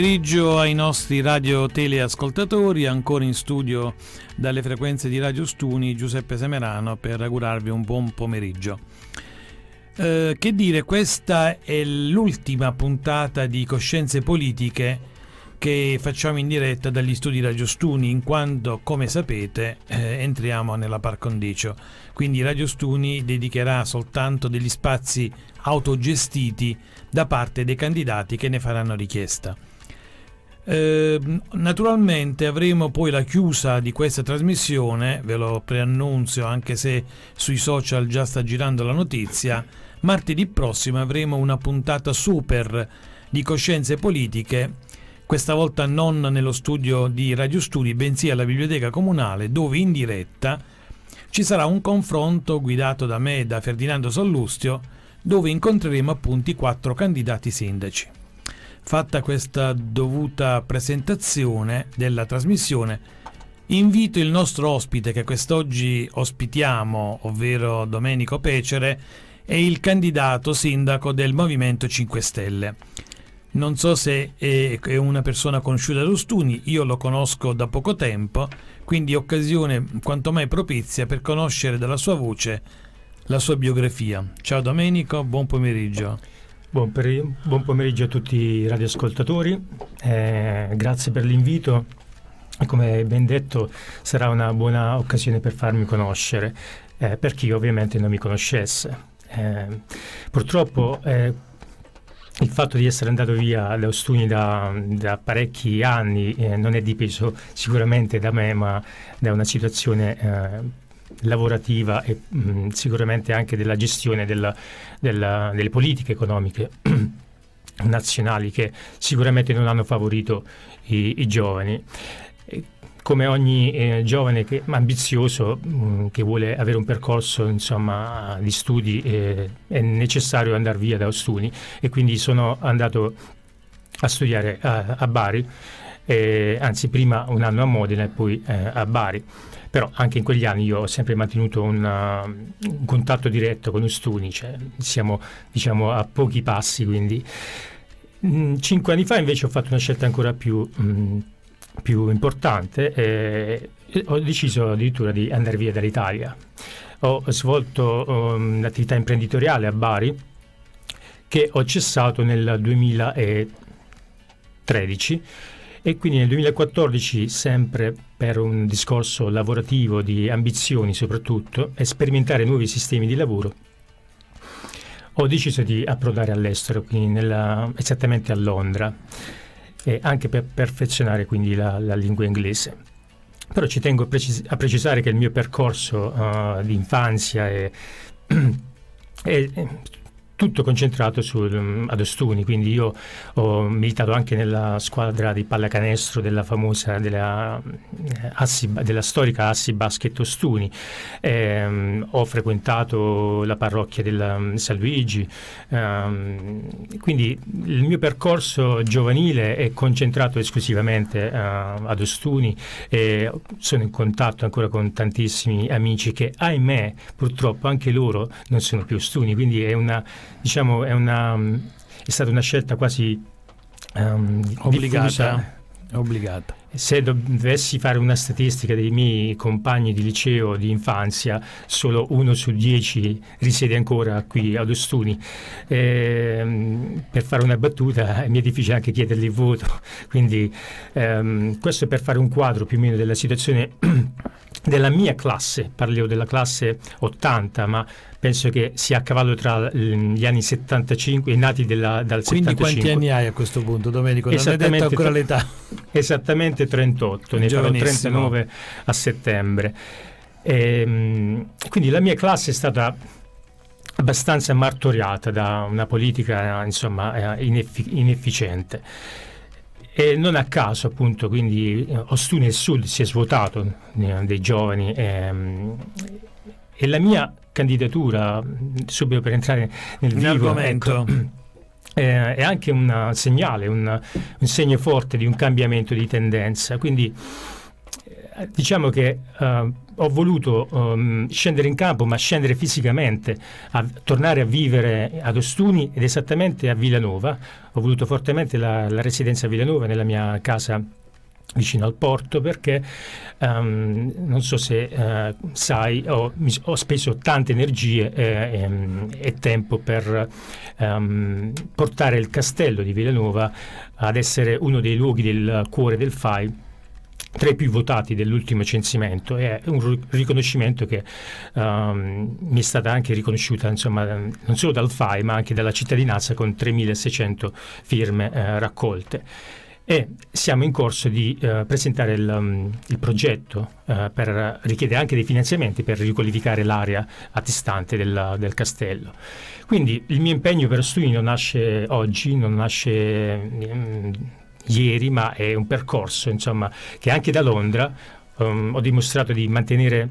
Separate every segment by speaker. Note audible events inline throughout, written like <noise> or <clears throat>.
Speaker 1: pomeriggio ai nostri radio teleascoltatori, ancora in studio dalle frequenze di Radio Stuni Giuseppe Semerano per augurarvi un buon pomeriggio. Eh, che dire, questa è l'ultima puntata di Coscienze Politiche che facciamo in diretta dagli studi Radio Stuni in quanto, come sapete, eh, entriamo nella par condicio. Quindi Radio Stuni dedicherà soltanto degli spazi autogestiti da parte dei candidati che ne faranno richiesta. Eh, naturalmente avremo poi la chiusa di questa trasmissione, ve lo preannunzio anche se sui social già sta girando la notizia, martedì prossimo avremo una puntata super di coscienze politiche questa volta non nello studio di Radio Studi, bensì alla biblioteca comunale, dove in diretta ci sarà un confronto guidato da me e da Ferdinando Sollustio, dove incontreremo appunto i quattro candidati sindaci. Fatta questa dovuta presentazione della trasmissione, invito il nostro ospite che quest'oggi ospitiamo, ovvero Domenico Pecere, è il candidato sindaco del Movimento 5 Stelle. Non so se è una persona conosciuta da Ostuni, io lo conosco da poco tempo, quindi occasione quanto mai propizia per conoscere dalla sua voce la sua biografia. Ciao Domenico, buon pomeriggio. Buon, per, buon, pomeriggio a tutti i
Speaker 2: radioascoltatori, eh, grazie per l'invito. Come ben detto, sarà una buona occasione per farmi conoscere, eh, per chi ovviamente non mi conoscesse. Eh, purtroppo eh, il fatto di essere andato via da Ostuni da, da parecchi anni eh, non è dipeso sicuramente da me, ma da una situazione eh, lavorativa e mh, mm, sicuramente anche della gestione della, della, delle politiche economiche <clears throat> nazionali che sicuramente non hanno favorito i, i giovani. E, come ogni eh, giovane che, ambizioso mh, mm, che vuole avere un percorso insomma, di studi eh, è necessario andare via da Ostuni e quindi sono andato a studiare a, a Bari eh, anzi prima un anno a Modena e poi eh, a Bari. Però anche in quegli anni io ho sempre mantenuto una, un contatto diretto con Ustuni, cioè siamo diciamo a pochi passi quindi. Mm, cinque anni fa invece ho fatto una scelta ancora più, mh, mm, più importante e ho deciso addirittura di andare via dall'Italia. Ho svolto um, mm, un'attività imprenditoriale a Bari che ho cessato nel 2013 e quindi nel 2014, sempre per un discorso lavorativo di ambizioni soprattutto, e sperimentare nuovi sistemi di lavoro, ho deciso di approdare all'estero, nella, esattamente a Londra, eh, anche per perfezionare quindi la, la, lingua inglese. Però ci tengo a, precis a precisare che il mio percorso uh, di infanzia è, <clears throat> è, è tutto concentrato sul, ehm, ad Ostuni, quindi io ho militato anche nella squadra di pallacanestro della famosa, della, eh, Assi, della storica Assi Basket Ostuni, eh, ho frequentato la parrocchia del mm, San Luigi, eh, quindi il mio percorso giovanile è concentrato esclusivamente eh, ad Ostuni e sono in contatto ancora con tantissimi amici che ahimè purtroppo anche loro non sono più Ostuni, quindi è una diciamo, è, una, è stata una scelta quasi um, ehm, obbligata. Diffusa. Obbligata. Se dovessi fare una statistica dei miei compagni di liceo di infanzia, solo uno su dieci risiede ancora qui ad Ostuni. Ehm, per fare una battuta <laughs> mi è difficile anche chiedergli il voto, <laughs> quindi ehm, questo è per fare un quadro più o meno della situazione <clears throat> della mia classe, parliamo della classe 80, ma penso che sia a cavallo tra ehm, gli anni 75, i nati della, dal Quindi 75. Quindi quanti anni hai a questo punto, Domenico? Non hai detto ancora l'età. <laughs> Esattamente 38, ne farò 39 a settembre. E, ehm, quindi la mia classe è stata abbastanza martoriata da una politica insomma, eh, inefficiente. E non a caso, appunto, quindi eh, Ostuni e Sud si è svuotato eh, dei giovani ehm, e la mia candidatura, subito per entrare nel vivo, ecco, <clears throat> eh, è anche un segnale, un, un segno forte di un cambiamento di tendenza. Quindi diciamo che uh, ho voluto um, scendere in campo, ma scendere fisicamente, a tornare a vivere ad Ostuni ed esattamente a Villanova. Ho voluto fortemente la, la residenza a Villanova nella mia casa vicino al porto perché um, non so se uh, sai ho, ho, speso tante energie eh, ehm, e tempo per ehm, portare il castello di Villanova ad essere uno dei luoghi del cuore del FAI tra i più votati dell'ultimo censimento è un riconoscimento che um, mi è stata anche riconosciuta insomma, non solo dal FAI ma anche dalla cittadinanza con 3.600 firme eh, raccolte e siamo in corso di eh, presentare il, um, il progetto eh, per richiedere anche dei finanziamenti per riqualificare l'area attestante del, del, castello. Quindi il mio impegno per Ostuni non nasce oggi, non nasce... Um, ieri, ma è un percorso insomma, che anche da Londra um, ho dimostrato di mantenere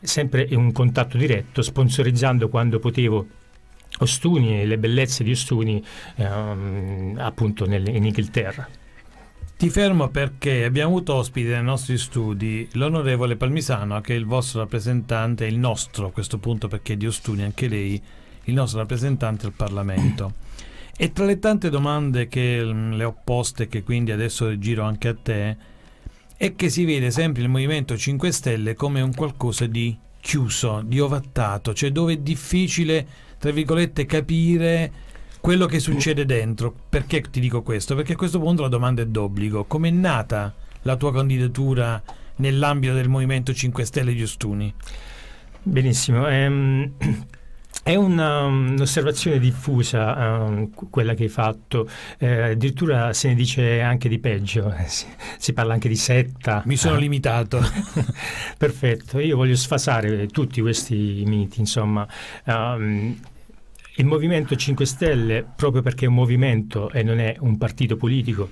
Speaker 2: sempre un contatto diretto, sponsorizzando quando potevo Ostuni e le bellezze di Ostuni ehm, appunto nel, in Inghilterra.
Speaker 1: Ti fermo perché abbiamo avuto ospite nei nostri studi l'onorevole Palmisano, che è il vostro rappresentante, il nostro a questo punto perché è di Ostuni anche lei, il nostro rappresentante al Parlamento. E tra le tante domande che mm, le ho poste, che quindi adesso giro anche a te, è che si vede sempre il Movimento 5 Stelle come un qualcosa di chiuso, di ovattato, cioè dove è difficile, tra virgolette, capire quello che succede dentro. Perché ti dico questo? Perché a questo punto la domanda è d'obbligo. Come è nata la tua candidatura nell'ambito del Movimento 5 Stelle Giustuni? Benissimo. Ehm... È una,
Speaker 2: um, un'osservazione diffusa um, quella che hai fatto, eh, addirittura se ne dice anche di peggio, eh, si, si parla anche di setta. Mi sono eh. limitato. <laughs> Perfetto, io voglio sfasare tutti questi miti, insomma. Um, il Movimento 5 Stelle, proprio perché è un movimento e non è un partito politico,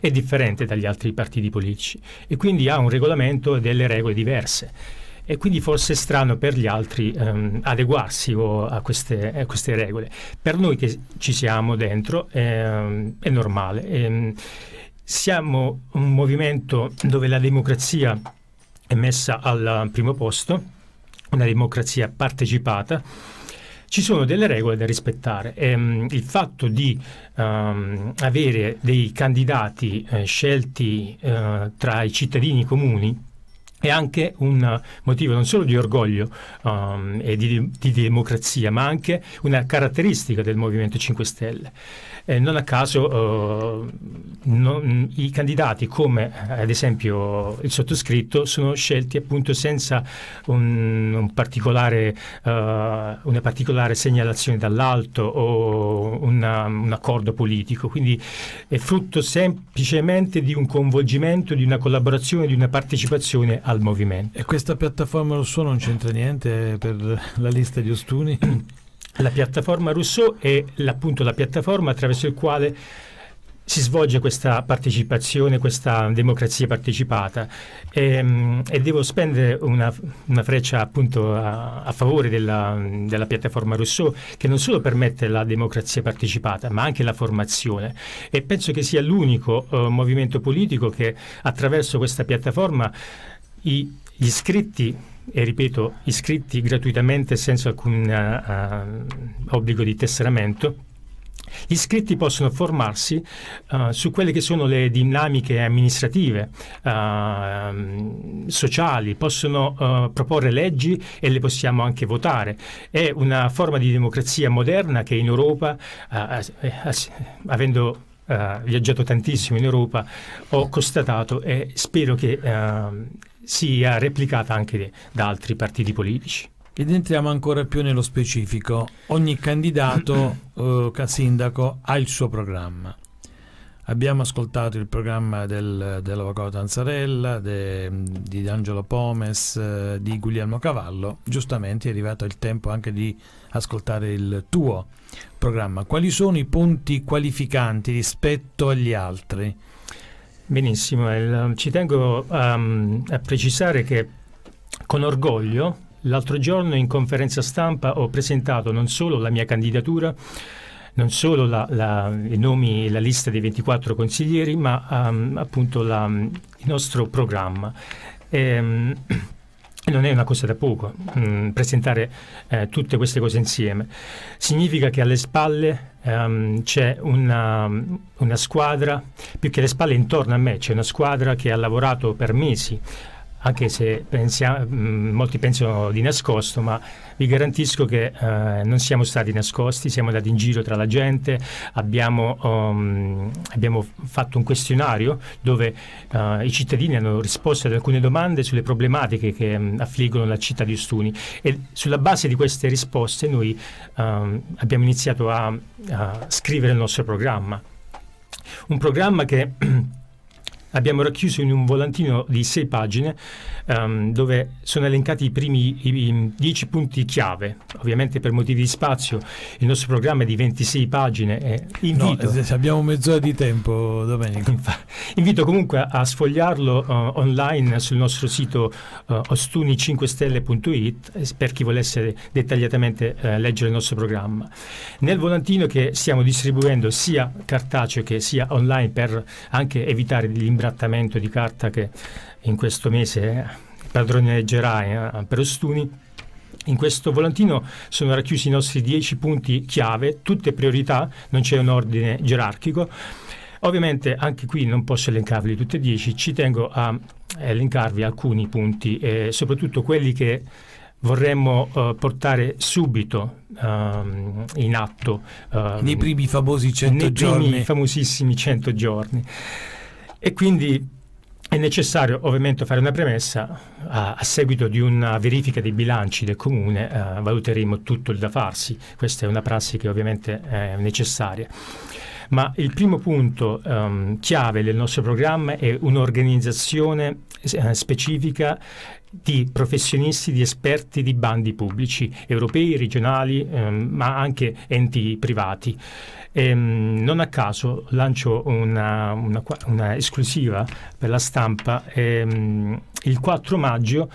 Speaker 2: è differente dagli altri partiti politici e quindi ha un regolamento e delle regole diverse e quindi forse è strano per gli altri ehm, adeguarsi o, a, queste, a, queste, regole. Per noi che ci siamo dentro ehm, è normale. Ehm, siamo un movimento dove la democrazia è messa al primo posto, una democrazia partecipata. Ci sono delle regole da rispettare. Ehm, il fatto di ehm, avere dei candidati eh, scelti eh, tra i cittadini comuni è anche un eh, motivo non solo di orgoglio um, e di, di, democrazia, ma anche una caratteristica del Movimento 5 Stelle. Eh, non a caso uh, eh, non, i candidati come eh, ad esempio il sottoscritto sono scelti appunto senza un, un particolare, uh, una particolare segnalazione dall'alto o una, un accordo politico, quindi è frutto semplicemente di un coinvolgimento, di una collaborazione, di una partecipazione al movimento.
Speaker 1: E questa piattaforma Rousseau non c'entra niente per la lista di Ostuni? La piattaforma Rousseau è appunto la piattaforma attraverso la quale si
Speaker 2: svolge questa partecipazione, questa democrazia partecipata e, ehm, e devo spendere una, una freccia appunto a, a favore della, della, piattaforma Rousseau che non solo permette la democrazia partecipata ma anche la formazione e penso che sia l'unico eh, movimento politico che attraverso questa piattaforma i, gli iscritti, e ripeto, iscritti gratuitamente senza alcun uh, uh, obbligo di tesseramento, gli iscritti possono formarsi uh, su quelle che sono le dinamiche amministrative, uh, sociali, possono uh, proporre leggi e le possiamo anche votare. È una forma di democrazia moderna che in Europa, avendo viaggiato tantissimo in Europa, ho constatato e spero che sia
Speaker 1: replicata anche da altri partiti politici. Ed entriamo ancora più nello specifico. Ogni candidato <clears throat> eh, sindaco ha il suo programma. Abbiamo ascoltato il programma del, dell'Avvocato Tanzarella, de, di D'Angelo Pomes, eh, di Guglielmo Cavallo. Giustamente è arrivato il tempo anche di ascoltare il tuo programma. Quali sono i punti qualificanti rispetto agli altri? Benissimo, eh, il, um, ci tengo um, a precisare che
Speaker 2: con orgoglio l'altro giorno in conferenza stampa ho presentato non solo la mia candidatura, non solo la, la, i nomi e la lista dei 24 consiglieri, ma um, appunto la, il nostro programma. E, ehm, non è una cosa da poco mh, mm, presentare eh, tutte queste cose insieme. Significa che alle spalle um, c'è una, una, squadra, più che alle spalle intorno a me c'è una squadra che ha lavorato per mesi anche se pensiamo, mm, molti pensano di nascosto, ma vi garantisco che eh, non siamo stati nascosti, siamo andati in giro tra la gente, abbiamo, um, abbiamo fatto un questionario dove uh, i cittadini hanno risposto ad alcune domande sulle problematiche che um, affliggono la città di Ostuni e sulla base di queste risposte noi um, abbiamo iniziato a, a scrivere il nostro programma. Un programma che <clears throat> abbiamo racchiuso in un volantino di sei pagine um, dove sono elencati i primi i, i dieci punti chiave. Ovviamente per motivi di spazio il nostro programma è di 26 pagine. invito, no,
Speaker 1: abbiamo mezz'ora di tempo,
Speaker 2: Domenico. <laughs> invito comunque a sfogliarlo uh, online sul nostro sito uh, eh, ostuni5stelle.it eh, per chi volesse dettagliatamente uh, leggere il nostro programma. Nel volantino che stiamo distribuendo sia cartaceo che sia online per anche evitare gli imbarazzo l'imbrattamento di carta che in questo mese eh, padroneggerà eh, per Ostuni. In questo volantino sono racchiusi i nostri 10 punti chiave, tutte priorità, non c'è un ordine gerarchico. Ovviamente anche qui non posso elencarvi tutti e 10, ci tengo a elencarvi alcuni punti, eh, soprattutto quelli che vorremmo uh, portare subito um, in atto. Um, nei primi famosi 100 nei giorni. Nei primi famosissimi 100 giorni. E quindi è necessario ovviamente fare una premessa, a, a seguito di una verifica dei bilanci del comune eh, valuteremo tutto il da farsi, questa è una prassi che ovviamente è necessaria. Ma il primo punto ehm, chiave del nostro programma è un'organizzazione eh, specifica di professionisti, di esperti di bandi pubblici, europei, regionali, ehm, ma anche enti privati. Ehm, non a caso lancio una, una, una esclusiva per la stampa. Ehm, il 4 maggio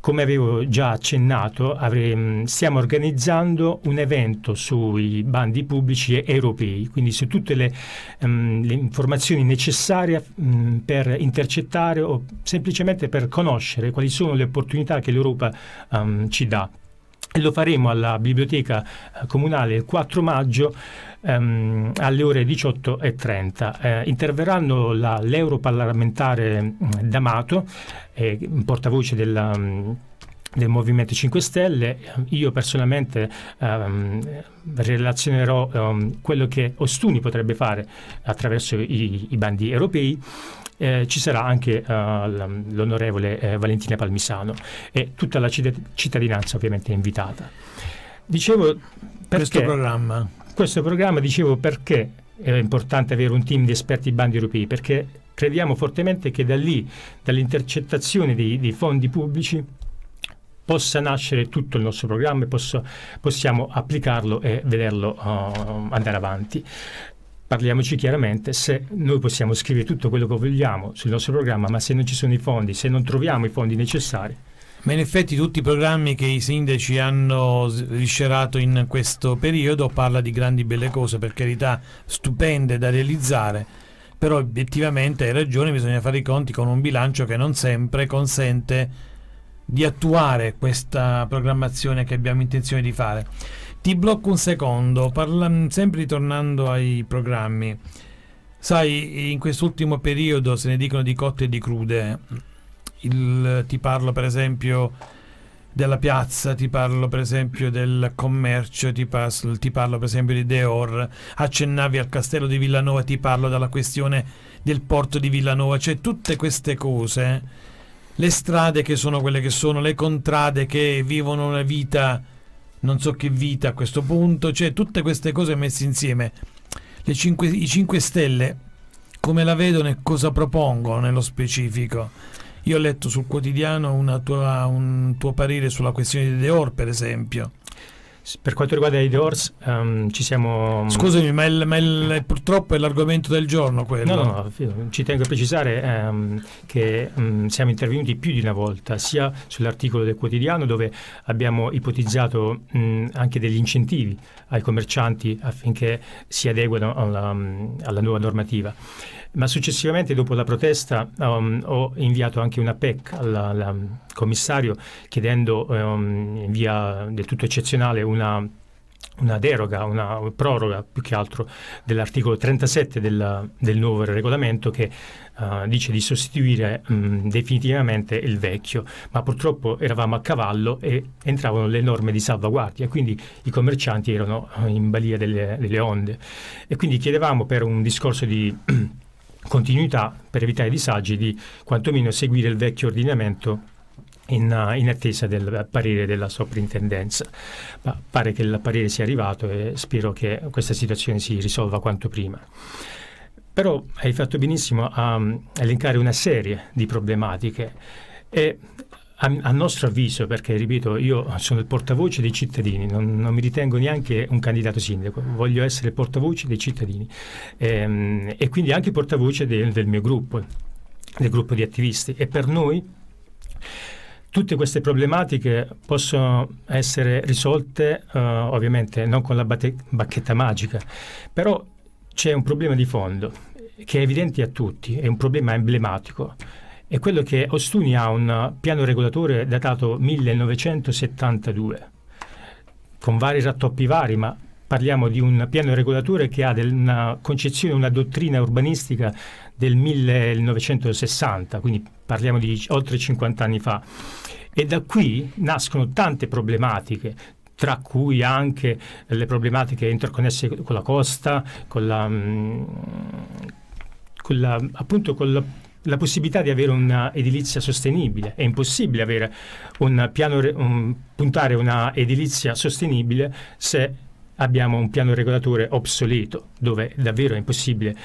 Speaker 2: come avevo già accennato, avrei, mm, stiamo organizzando un evento sui bandi pubblici europei, quindi su tutte le, um, le informazioni necessarie um, per intercettare o semplicemente per conoscere quali sono le opportunità che l'Europa um, ci dà e lo faremo alla biblioteca eh, comunale il 4 maggio ehm, alle ore 18.30. Eh, interverranno la, l'europarlamentare mm, D'Amato, eh, portavoce della, mm, del Movimento 5 Stelle, io personalmente ehm, relazionerò ehm, quello che Ostuni potrebbe fare attraverso i, i bandi europei eh, ci sarà anche uh, l'onorevole eh, Valentina Palmisano e tutta la cittadinanza ovviamente è invitata. Dicevo perché questo programma. Questo programma, dicevo perché è importante avere un team di esperti bandi europei, perché crediamo fortemente che da lì, dall'intercettazione dei, dei fondi pubblici, possa nascere tutto il nostro programma e posso, possiamo applicarlo e vederlo uh, andare avanti parliamoci chiaramente, se noi possiamo scrivere tutto quello che vogliamo sul nostro programma, ma se non ci sono i fondi, se non troviamo i fondi necessari.
Speaker 1: Ma in effetti tutti i programmi che i sindaci hanno sviscerato in questo periodo parla di grandi belle cose, per carità, stupende da realizzare, però obiettivamente hai ragione, bisogna fare i conti con un bilancio che non sempre consente di attuare questa programmazione che abbiamo intenzione di fare. Ti blocco un secondo, parla, sempre ritornando ai programmi. Sai, in quest'ultimo periodo se ne dicono di cotte e di crude. Il, ti parlo per esempio della piazza, ti parlo per esempio del commercio, ti, parlo, ti parlo per esempio di Deor, accennavi al castello di Villanova, ti parlo della questione del porto di Villanova, cioè tutte queste cose, le strade che sono quelle che sono, le contrade che vivono una vita non so che vita a questo punto, cioè tutte queste cose messe insieme, 5, i 5 Stelle come la vedono e cosa propongono nello specifico? Io ho letto sul quotidiano tua, un tuo parere sulla questione di Deor, per esempio. Per quanto riguarda i Doors, um, ehm, ci siamo. Mm, Scusami, ma, il, ma il, purtroppo è l'argomento del giorno quello. No,
Speaker 2: no, ci tengo a precisare um, che um, siamo intervenuti più di una volta, sia sull'articolo del quotidiano, dove abbiamo ipotizzato mm, anche degli incentivi ai commercianti affinché si adeguano alla, alla nuova normativa ma successivamente dopo la protesta um, ho inviato anche una PEC al commissario chiedendo um, in via del tutto eccezionale una una deroga, una proroga più che altro dell'articolo 37 del, del, nuovo regolamento che uh, dice di sostituire mh, um, definitivamente il vecchio, ma purtroppo eravamo a cavallo e entravano le norme di salvaguardia, quindi i commercianti erano in balia delle, delle onde e quindi chiedevamo per un discorso di continuità per evitare i disagi di quantomeno seguire il vecchio ordinamento in, eh, in, attesa del parere della soprintendenza. Ma pare che il parere sia arrivato e spero che questa situazione si risolva quanto prima. Però hai fatto benissimo a, mm, a elencare una serie di problematiche e a, a, nostro avviso, perché ripeto, io sono il portavoce dei cittadini, non, non mi ritengo neanche un candidato sindaco, voglio essere il portavoce dei cittadini ehm, e quindi anche portavoce del, del mio gruppo, del gruppo di attivisti. E per noi tutte queste problematiche possono essere risolte eh, ovviamente non con la bate- bacchetta magica, però c'è un problema di fondo che è evidente a tutti, è un problema emblematico è quello che Ostuni ha un piano regolatore datato 1972, con vari rattoppi vari, ma parliamo di un piano regolatore che ha del, una concezione, una dottrina urbanistica del 1960, quindi parliamo di oltre 50 anni fa. E da qui nascono tante problematiche, tra cui anche le problematiche interconnesse con la costa, con la... Mm, con la appunto con la la possibilità di avere un'edilizia sostenibile. È impossibile avere un piano, un, puntare una edilizia sostenibile se abbiamo un piano regolatore obsoleto, dove davvero è impossibile, uh,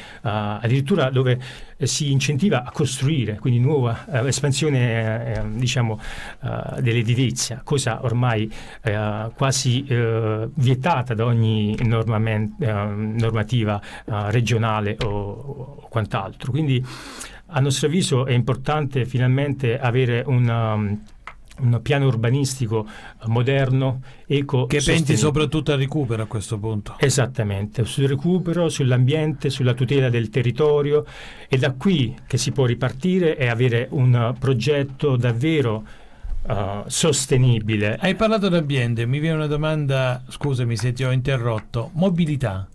Speaker 2: addirittura dove eh, si incentiva a costruire, quindi nuova eh, espansione eh, eh diciamo, ah, dell'edilizia, cosa ormai eh, quasi eh, vietata da ogni normativa ah, regionale o, o quant'altro. Quindi a nostro avviso è importante finalmente avere una, um, un piano urbanistico eh, moderno, eco. Che penti
Speaker 1: soprattutto al recupero
Speaker 2: a questo punto. Esattamente, sul recupero, sull'ambiente, sulla tutela del territorio. È da qui che si può ripartire e avere un progetto davvero Uh, sostenibile.
Speaker 1: Hai parlato d'ambiente, mi viene una domanda, scusami se ti ho interrotto, mobilità.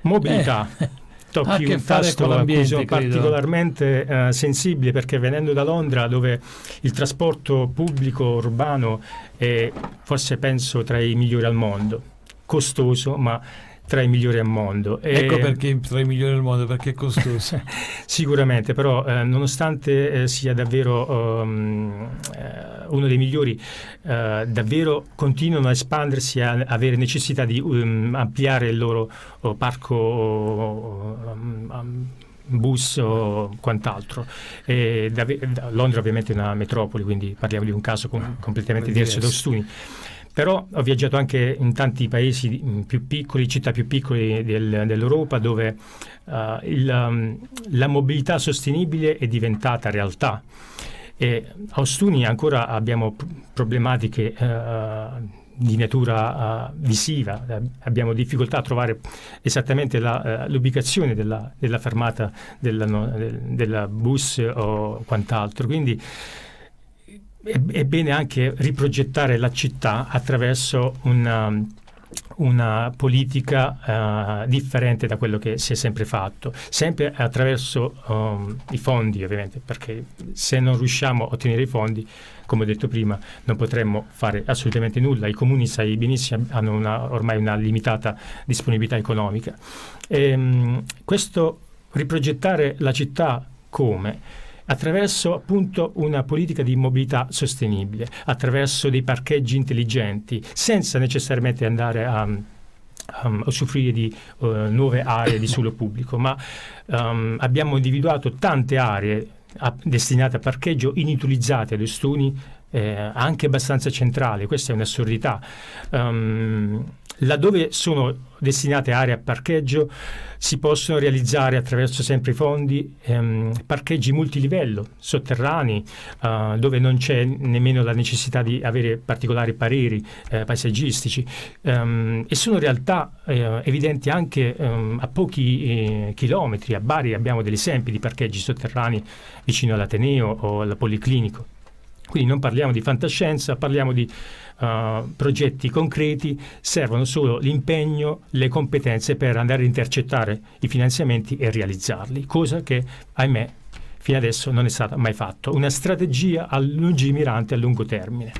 Speaker 1: Mobilità. Eh tocchi ah, un tasto a cui sono particolarmente
Speaker 2: eh, sensibile perché venendo da Londra dove il trasporto pubblico urbano è forse penso tra i migliori al mondo, costoso ma tra i migliori al mondo. Ecco e... perché tra i migliori al mondo, perché è costoso. <laughs> Sicuramente, però eh, nonostante eh, sia davvero um, eh, uno dei migliori, eh, davvero continuano a espandersi, a, a avere necessità di um, ampliare il loro oh, parco oh, um, bus o quant'altro. Da, da Londra ovviamente è una metropoli, quindi parliamo di un caso com ah, completamente diverso da Ostuni. Però ho viaggiato anche in tanti paesi più piccoli, città più piccole del, dell'Europa, dove uh, il, um, la mobilità sostenibile è diventata realtà. E a Ostuni ancora abbiamo problematiche uh, di natura uh, visiva, abbiamo difficoltà a trovare esattamente la, uh, l'ubicazione della, della fermata della, no, del, della bus o quant'altro. Quindi è, bene anche riprogettare la città attraverso una, um, una politica uh, differente da quello che si è sempre fatto, sempre attraverso um, i fondi ovviamente, perché se non riusciamo a ottenere i fondi, come ho detto prima, non potremmo fare assolutamente nulla. I comuni, sai benissimo, hanno una, ormai una limitata disponibilità economica. E, um, questo riprogettare la città come? attraverso appunto una politica di mobilità sostenibile, attraverso dei parcheggi intelligenti, senza necessariamente andare a, a um, um, usufruire di uh, nuove aree di suolo pubblico, ma um, abbiamo individuato tante aree a, destinate a parcheggio inutilizzate ad ostuni eh, anche abbastanza centrale, questa è un'assurdità. Um, laddove sono destinate aree a parcheggio si possono realizzare attraverso sempre i fondi ehm, parcheggi multilivello, sotterranei, eh, dove non c'è nemmeno la necessità di avere particolari pareri eh, paesaggistici ehm, e sono realtà eh, evidenti anche ehm, a pochi eh, chilometri, a Bari abbiamo degli esempi di parcheggi sotterranei vicino all'Ateneo o al Policlinico. Quindi non parliamo di fantascienza, parliamo di uh, progetti concreti, servono solo l'impegno, le competenze per andare a intercettare i finanziamenti e realizzarli, cosa che ahimè fino adesso non è stata mai fatta. Una strategia lungimirante a lungo termine.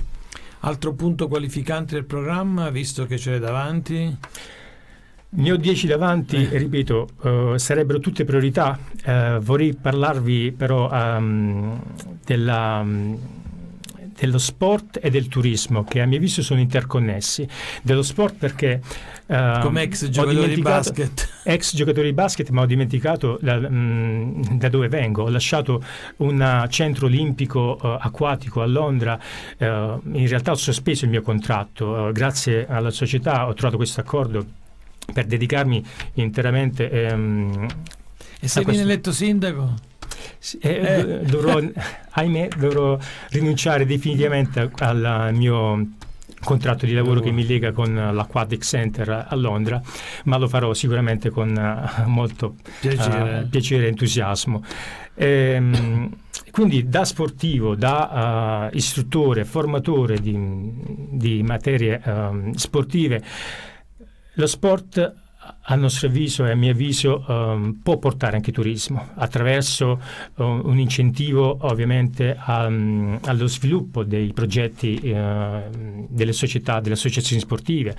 Speaker 1: Altro punto qualificante del programma, visto che ce l'è davanti?
Speaker 2: Ne ho dieci davanti, eh. ripeto, uh, sarebbero tutte priorità. Uh, vorrei parlarvi però um, della... Um, dello sport e del turismo, che a mio avviso sono interconnessi. Dello sport perché... Uh, Come ex giocatore di basket. <laughs> Ex giocatore di basket, ma ho dimenticato la, mh, mm, da dove vengo. Ho lasciato un centro olimpico uh, acquatico a Londra. Uh, in realtà ho sospeso il mio contratto. Eh, grazie alla società ho trovato questo accordo per dedicarmi interamente... Um, e se viene eletto sindaco? Eh, eh, dovrò, ahimè, dovrò rinunciare definitivamente al mio contratto di lavoro che mi lega con l'Aquatic Center a Londra, ma lo farò sicuramente con eh, molto piacere, uh, piacere e entusiasmo. Ehm, quindi da sportivo, da uh, istruttore, formatore di, di materie um, sportive, lo sport a nostro avviso e a mio avviso um, può portare anche turismo attraverso um, un incentivo ovviamente a, um, allo sviluppo dei progetti uh, delle società, delle associazioni sportive,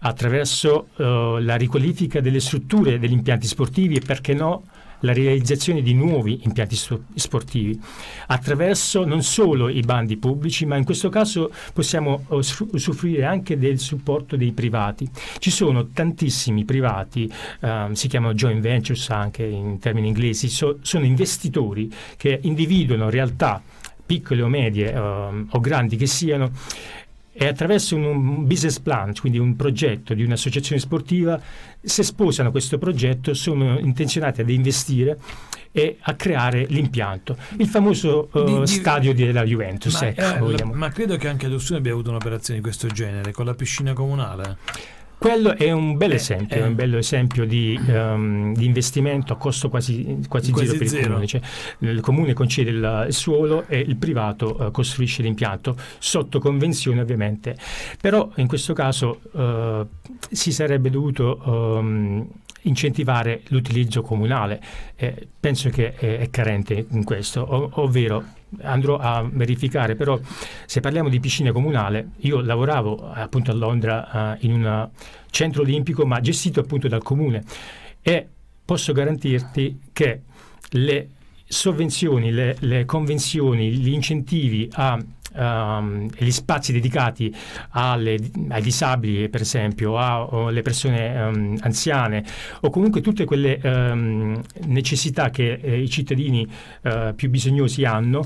Speaker 2: attraverso uh, la riqualifica delle strutture degli impianti sportivi e perché no la realizzazione di nuovi impianti sportivi attraverso non solo i bandi pubblici, ma in questo caso possiamo eh, usufruire anche del supporto dei privati. Ci sono tantissimi privati, ehm, si chiamano joint ventures anche in termini inglesi, so, sono investitori che individuano realtà piccole o medie ehm, o grandi che siano, e attraverso un business plan, quindi un progetto di un'associazione sportiva, se sposano questo progetto sono intenzionati ad investire e a creare l'impianto, il famoso uh, di, stadio della Juventus. Ma, ecco, eh, la, ma
Speaker 1: credo che anche ad Ossuna abbia avuto un'operazione di questo genere, con la piscina comunale.
Speaker 2: Quello è un bel eh, esempio, eh, eh. un bello esempio di, um, di, investimento a costo quasi, quasi, quasi zero per zero. il comune. Cioè, il comune concede il, il suolo e il privato uh, costruisce l'impianto, sotto convenzione ovviamente. Però in questo caso uh, si sarebbe dovuto... Um, incentivare l'utilizzo comunale. Eh, penso che è, è, carente in questo, ov ovvero andrò a verificare, però se parliamo di piscina comunale, io lavoravo eh, appunto a Londra eh, in un centro olimpico ma gestito appunto dal comune e posso garantirti che le sovvenzioni, le, le convenzioni, gli incentivi a um, gli spazi dedicati alle, ai disabili, per esempio, alle persone um, anziane o comunque tutte quelle um, necessità che eh, i cittadini eh, più bisognosi hanno,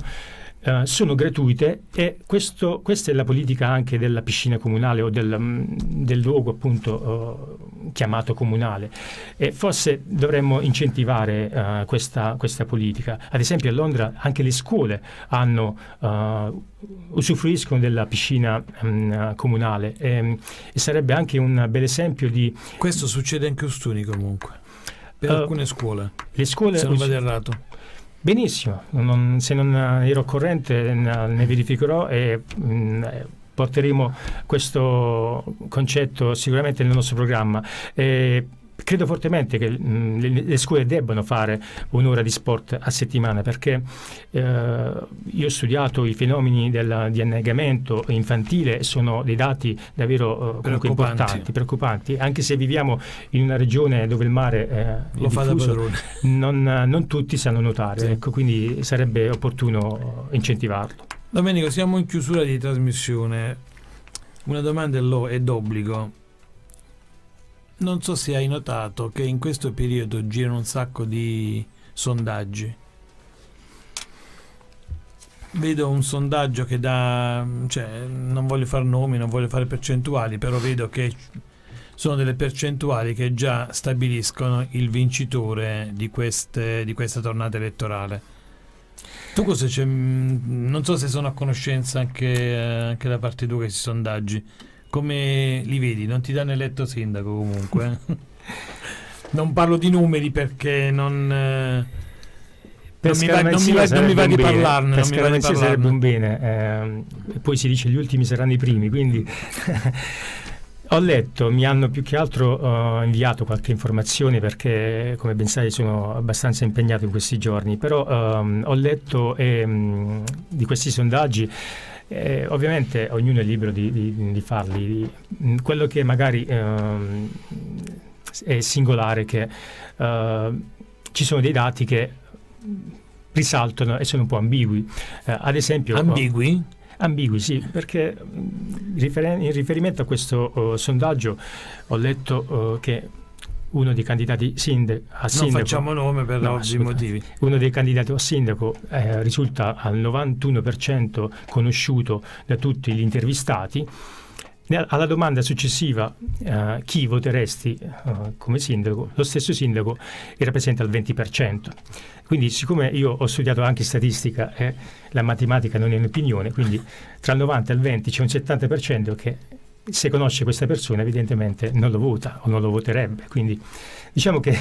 Speaker 2: eh, sono gratuite e questo, questa è la politica anche della piscina comunale o del, mm, del luogo appunto eh, chiamato comunale e forse dovremmo incentivare eh, questa, questa, politica. Ad esempio a Londra anche le scuole hanno, eh, usufruiscono della piscina mh, mm, comunale e, e sarebbe anche un bel esempio di...
Speaker 1: Questo succede anche a Ustuni comunque per eh, alcune scuole. Le scuole se non vado errato.
Speaker 2: Benissimo, non, se non ero a corrente ne verificherò e mh, mm, eh, porteremo questo concetto sicuramente nel nostro programma. E, credo fortemente che mh, le, le, scuole debbano fare un'ora di sport a settimana perché eh, io ho studiato i fenomeni della, di annegamento infantile e sono dei dati davvero eh, preoccupanti. importanti, preoccupanti, anche se viviamo in una regione dove il mare eh, lo fa diffuso, da non, non, tutti sanno nuotare, sì. ecco, quindi sarebbe opportuno incentivarlo.
Speaker 1: Domenico, siamo in chiusura di trasmissione. Una domanda è d'obbligo non so se hai notato che in questo periodo girano un sacco di sondaggi. Vedo un sondaggio che dà, cioè, non voglio fare nomi, non voglio fare percentuali, però vedo che sono delle percentuali che già stabiliscono il vincitore di, queste, di questa tornata elettorale. Tu cosa c'è? Mm, non so se sono a conoscenza anche, eh, anche da parte tua questi sondaggi. Come li vedi? Non ti danno eletto sindaco comunque. Eh? <laughs> non parlo di numeri perché non... Eh, non mi, va, di parlarne. Pescara non mi va di sarebbe
Speaker 2: un bene. Eh, poi si dice gli ultimi saranno i primi, quindi... <laughs> Ho letto, mi hanno più che altro uh, inviato qualche informazione perché come ben sai sono abbastanza impegnato in questi giorni, però um, ho letto eh, di questi sondaggi eh, ovviamente ognuno è libero di, di, di farli. Mm, quello che magari ehm, è singolare è che eh, ci sono dei dati che risaltano e sono un po' ambigui. Eh, ad esempio... Ambigui? Eh, ambigui, sì, perché mm, in riferimento a questo uh, sondaggio ho letto uh, che uno dei candidati sinde- a sindaco... Non facciamo nome per no, ovvi motivi. Uno dei candidati a sindaco eh, risulta al 91% conosciuto da tutti gli intervistati. Alla domanda successiva eh, chi voteresti eh, come sindaco, lo stesso sindaco rappresenta il 20%. Quindi siccome io ho studiato anche statistica e eh, la matematica non è un'opinione, quindi tra il 90 e il 20 c'è un 70% che se conosce questa persona evidentemente non lo vota o non lo voterebbe. Quindi diciamo che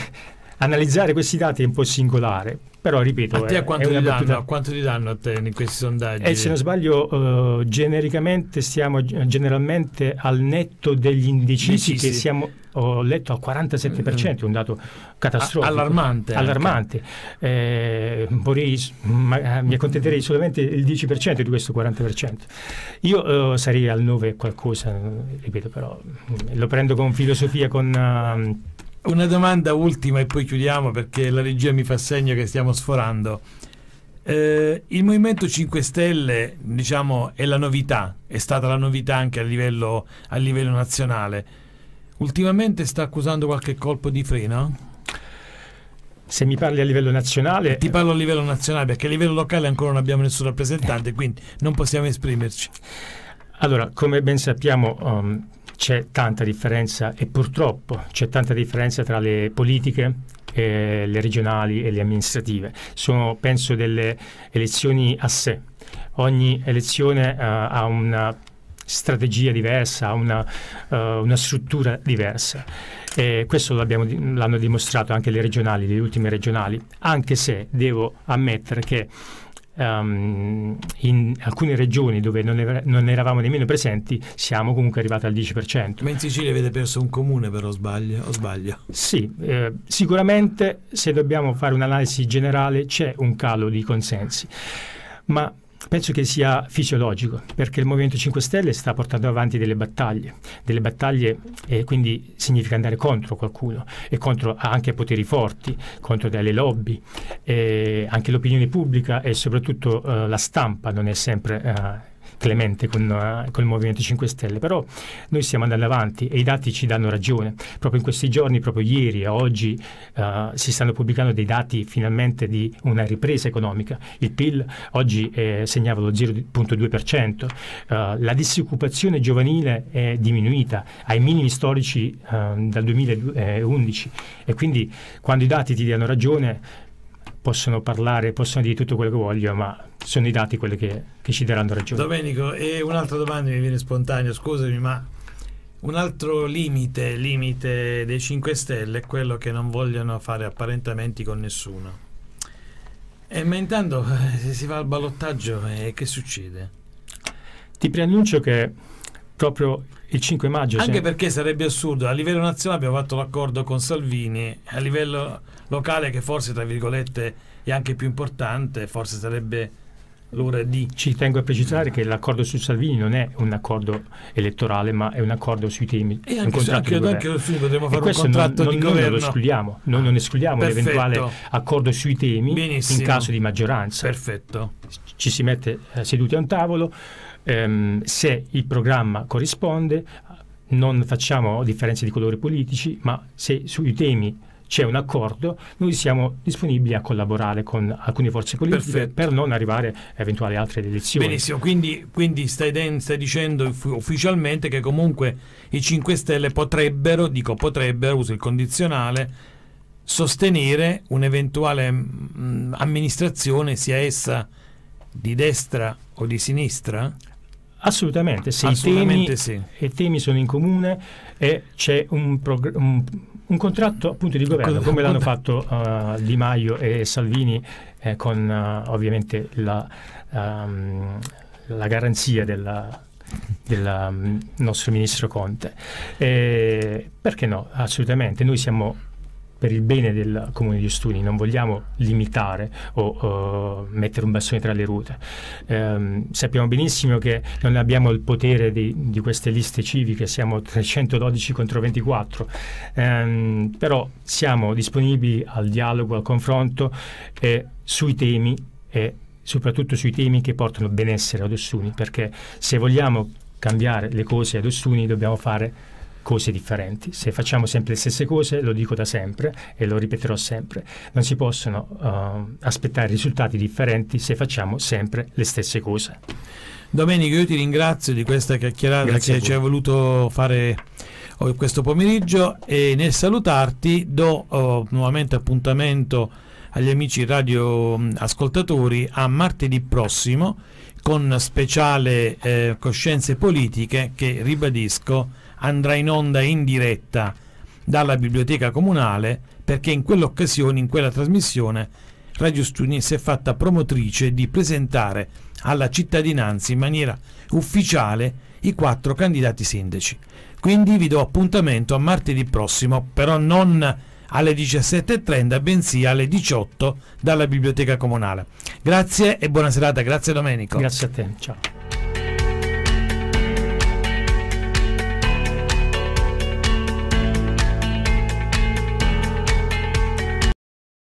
Speaker 2: analizzare questi dati è un po' singolare, però ripeto... A te a quanto, ti danno, a
Speaker 1: quanto ti danno a te in questi sondaggi? Eh, se non
Speaker 2: sbaglio, uh, genericamente stiamo generalmente al netto degli indecisi sì, sì, che sì. siamo ho letto al 47%, un dato catastrofico. Allarmante. Allarmante. Eh, vorrei, ma, eh, mi accontenterei solamente il 10% di questo 40%. Io eh, sarei al 9 qualcosa, ripeto però, mm, lo prendo con filosofia, con...
Speaker 1: Uh, una domanda ultima e poi chiudiamo perché la regia mi fa segno che stiamo sforando. Eh, il Movimento 5 Stelle, diciamo, è la novità, è stata la novità anche a livello, a livello nazionale. Ultimamente sta accusando qualche colpo di freno? se mi parli a livello nazionale. Ti parlo a livello nazionale perché a livello locale ancora non abbiamo nessun rappresentante, quindi non possiamo esprimerci.
Speaker 2: Allora, come ben sappiamo, um, c'è tanta differenza e purtroppo c'è tanta differenza tra le politiche eh, le regionali e le amministrative. Sono, penso, delle elezioni a sé. Ogni elezione eh, ha una strategia diversa, ha una, uh, una struttura diversa. E questo l'hanno dimostrato anche le regionali, le ultime regionali, anche se devo ammettere che um, in alcune regioni dove non, er- non, eravamo nemmeno presenti siamo comunque arrivati al 10%.
Speaker 1: Ma in Sicilia avete perso un comune però sbaglio, o sbaglio?
Speaker 2: Sì, eh, sicuramente se dobbiamo fare un'analisi generale c'è un calo di consensi, ma Penso che sia fisiologico, perché il Movimento 5 Stelle sta portando avanti delle battaglie, delle battaglie eh, quindi significa andare contro qualcuno e contro anche poteri forti, contro delle lobby, eh, anche l'opinione pubblica e soprattutto eh, la stampa non è sempre eh, clemente con, eh, con, il Movimento 5 Stelle, però noi stiamo andando avanti e i dati ci danno ragione. Proprio in questi giorni, proprio ieri e oggi, uh, si stanno pubblicando dei dati finalmente di una ripresa economica. Il PIL oggi eh, segnava lo 0,2%, uh, eh, la disoccupazione giovanile è diminuita ai minimi storici uh, dal 2011 e quindi quando i dati ti danno ragione possono parlare, possono dire tutto quello che vogliono, ma sono i dati quelli che, che ci daranno ragione.
Speaker 1: Domenico, e un'altra domanda mi viene spontanea, scusami, ma un altro limite, limite dei 5 Stelle è quello che non vogliono fare apparentamenti con nessuno. E ma intanto eh, se si va al ballottaggio eh, che succede? Ti
Speaker 2: preannuncio che proprio il 5 maggio. Anche sempre. Cioè.
Speaker 1: perché sarebbe assurdo, a livello nazionale abbiamo fatto l'accordo con Salvini, a livello locale che forse tra virgolette è anche più importante, forse sarebbe l'ora di...
Speaker 2: Ci tengo a precisare che l'accordo su Salvini non è un accordo elettorale, ma è un accordo sui temi. E anche, un anche, anche su potremmo fare un contratto non, non, di non governo. Lo escludiamo, noi non escludiamo l'eventuale accordo sui temi Benissimo. in caso di maggioranza. Perfetto. Ci si mette eh, seduti a un tavolo ehm, se il programma corrisponde, non facciamo differenze di colori politici, ma se sui temi c'è un accordo, noi siamo disponibili a collaborare con alcune forze politiche Perfetto. per non arrivare a eventuali altre
Speaker 1: elezioni. Benissimo, quindi, quindi stai, den, stai, dicendo ufficialmente che comunque i 5 Stelle potrebbero, dico potrebbero, uso il condizionale, sostenere un'eventuale mm, amministrazione, sia essa di destra o di sinistra?
Speaker 2: Assolutamente, se Assolutamente i, temi, sì. i temi sono in comune e c'è un, prog- un, un contratto appunto di governo, Cosa, come l'hanno fatto uh, Di Maio e Salvini, eh, con uh, ovviamente la, um, la garanzia del ehm, nostro ministro Conte. E, eh, perché no? Assolutamente, noi siamo per il bene del comune di Ostuni, non vogliamo limitare o uh, mettere un bastone tra le ruote. Um, sappiamo benissimo che non abbiamo il potere di, di queste liste civiche, siamo 312 contro 24, um, ehm, però siamo disponibili al dialogo, al confronto eh, sui temi e soprattutto sui temi che portano benessere ad Ostuni, perché se vogliamo cambiare le cose ad Ostuni dobbiamo fare cose differenti. Se facciamo sempre le stesse cose, lo dico da sempre e lo ripeterò sempre, non si possono uh, aspettare risultati differenti se facciamo sempre le stesse cose. Domenico, io ti ringrazio
Speaker 1: di questa chiacchierata Grazie che ci hai voluto fare oh, questo pomeriggio e nel salutarti do oh, nuovamente appuntamento agli amici radioascoltatori mm, a martedì prossimo con speciale eh, coscienze politiche che ribadisco andrà in onda in diretta dalla biblioteca comunale perché in quell'occasione, in quella trasmissione, Radio Studi si è fatta promotrice di presentare alla cittadinanza in maniera ufficiale i quattro candidati sindaci. Quindi vi do appuntamento a martedì prossimo, però non alle 17.30, bensì alle 18 dalla Biblioteca Comunale. Grazie e buona serata, grazie Domenico. Grazie a te, ciao.